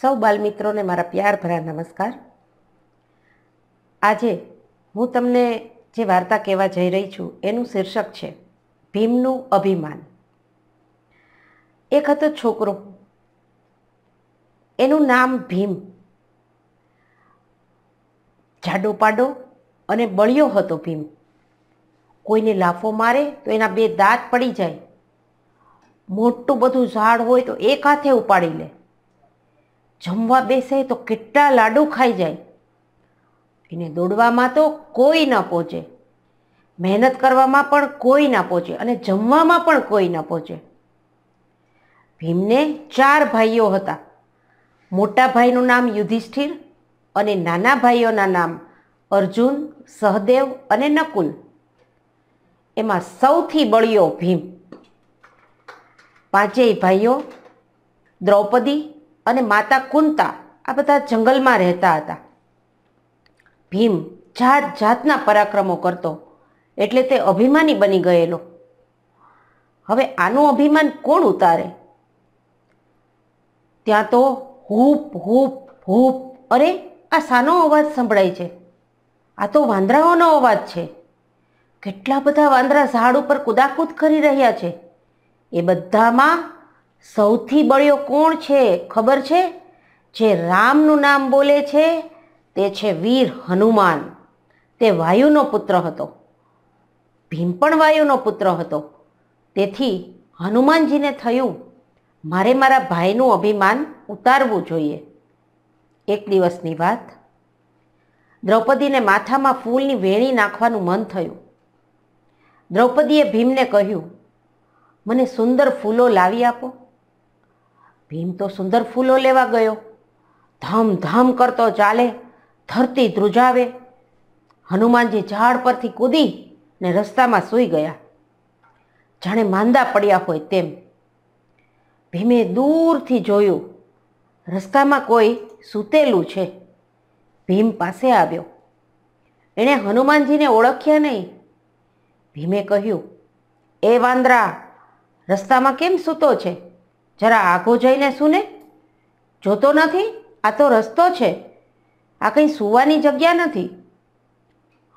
સૌ બાલમિત્રોને મારા પ્યાર ભરા નમસ્કાર આજે હું તમને જે વાર્તા કહેવા જઈ રહી છું એનું શીર્ષક છે ભીમનું અભિમાન એક હતો છોકરો એનું નામ ભીમ જાડો પાડો અને બળ્યો હતો ભીમ કોઈને લાફો મારે તો એના બે દાંત પડી જાય મોટું બધું ઝાડ હોય તો એક હાથે ઉપાડી લે જમવા બેસે તો કેટલા લાડુ ખાઈ જાય એને દોડવામાં તો કોઈ ન પહોંચે મહેનત કરવામાં પણ કોઈ ના પહોંચે અને જમવામાં પણ કોઈ ન પહોંચે ભીમને ચાર ભાઈઓ હતા મોટા ભાઈનું નામ યુધિષ્ઠિર અને નાના ભાઈઓના નામ અર્જુન સહદેવ અને નકુલ એમાં સૌથી બળિયો ભીમ પાંચેય ભાઈઓ દ્રૌપદી અને માતા કુંતા આ બધા જંગલમાં રહેતા હતા ભીમ જાત જાતના પરાક્રમો કરતો એટલે તે અભિમાની બની ગયેલો હવે આનું અભિમાન કોણ ઉતારે ત્યાં તો હૂપ હૂપ હૂપ અરે આ સાનો અવાજ સંભળાય છે આ તો વાંદરાઓનો અવાજ છે કેટલા બધા વાંદરા ઝાડ ઉપર કુદાકૂદ કરી રહ્યા છે એ બધામાં સૌથી બળ્યો કોણ છે ખબર છે જે રામનું નામ બોલે છે તે છે વીર હનુમાન તે વાયુનો પુત્ર હતો ભીમ પણ વાયુનો પુત્ર હતો તેથી હનુમાનજીને થયું મારે મારા ભાઈનું અભિમાન ઉતારવું જોઈએ એક દિવસની વાત દ્રૌપદીને માથામાં ફૂલની વેણી નાખવાનું મન થયું દ્રૌપદીએ ભીમને કહ્યું મને સુંદર ફૂલો લાવી આપો ભીમ તો સુંદર ફૂલો લેવા ગયો ધામધામ કરતો ચાલે ધરતી ધ્રુજાવે હનુમાનજી ઝાડ પરથી કૂદી ને રસ્તામાં સૂઈ ગયા જાણે માંદા પડ્યા હોય તેમ ભીમે દૂરથી જોયું રસ્તામાં કોઈ સૂતેલું છે ભીમ પાસે આવ્યો એણે હનુમાનજીને ઓળખ્યા નહીં ભીમે કહ્યું એ વાંદરા રસ્તામાં કેમ સૂતો છે જરા આગો જઈને સૂને જોતો નથી આ તો રસ્તો છે આ કંઈ સૂવાની જગ્યા નથી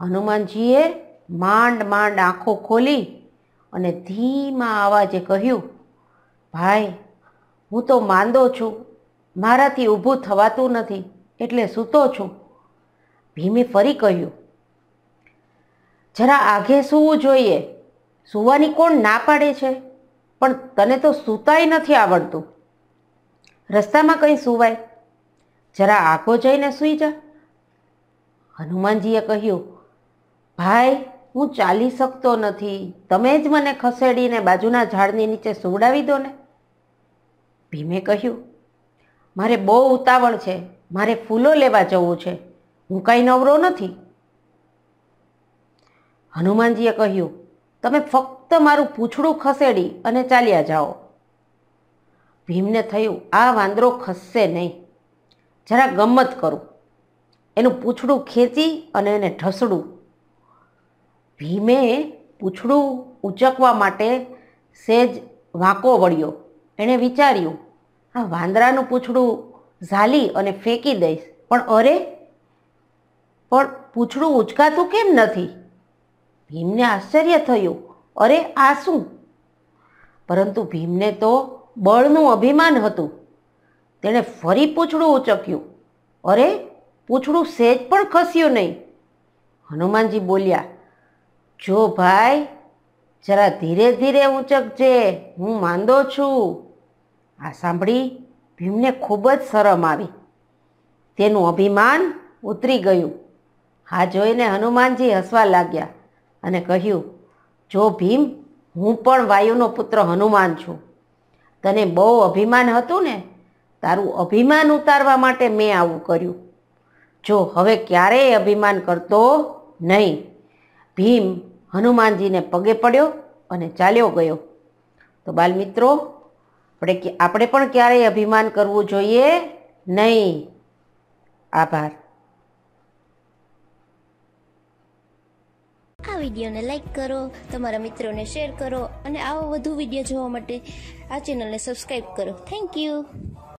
હનુમાનજીએ માંડ માંડ આંખો ખોલી અને ધીમા અવાજે કહ્યું ભાઈ હું તો માંદો છું મારાથી ઊભું થવાતું નથી એટલે સૂતો છું ભીમે ફરી કહ્યું જરા આઘે સૂવું જોઈએ સૂવાની કોણ ના પાડે છે પણ તને તો સૂતાય નથી આવડતું રસ્તામાં કંઈ સુવાય જરા આખો જઈને સૂઈ જા હનુમાનજીએ કહ્યું ભાઈ હું ચાલી શકતો નથી તમે જ મને ખસેડીને બાજુના ઝાડની નીચે સુવડાવી દો ને ભીમે કહ્યું મારે બહુ ઉતાવળ છે મારે ફૂલો લેવા જવું છે હું કાંઈ નવરો નથી હનુમાનજીએ કહ્યું તમે ફક્ત મારું પૂછડું ખસેડી અને ચાલ્યા જાઓ ભીમને થયું આ વાંદરો ખસશે નહીં જરા ગમત કરું એનું પૂછડું ખેંચી અને એને ઢસડું ભીમે પૂછડું ઉચકવા માટે સેજ વાંકો વળ્યો એણે વિચાર્યું આ વાંદરાનું પૂછડું ઝાલી અને ફેંકી દઈશ પણ અરે પણ પૂછડું ઉચકાતું કેમ નથી ભીમને આશ્ચર્ય થયું અરે આ શું પરંતુ ભીમને તો બળનું અભિમાન હતું તેણે ફરી પૂછડું ઉચક્યું અરે પૂછડું સહેજ પણ ખસ્યું નહીં હનુમાનજી બોલ્યા જો ભાઈ જરા ધીરે ધીરે ઉંચકજે હું માંદો છું આ સાંભળી ભીમને ખૂબ જ શરમ આવી તેનું અભિમાન ઉતરી ગયું આ જોઈને હનુમાનજી હસવા લાગ્યા અને કહ્યું જો ભીમ હું પણ વાયુનો પુત્ર હનુમાન છું તને બહુ અભિમાન હતું ને તારું અભિમાન ઉતારવા માટે મેં આવું કર્યું જો હવે ક્યારેય અભિમાન કરતો નહીં ભીમ હનુમાનજીને પગે પડ્યો અને ચાલ્યો ગયો તો બાલમિત્રો આપણે આપણે પણ ક્યારેય અભિમાન કરવું જોઈએ નહીં આભાર વિડીયોને લાઇક કરો તમારા મિત્રોને શેર કરો અને આવા વધુ વિડીયો જોવા માટે આ ચેનલને સબસ્ક્રાઈબ કરો થેન્ક યુ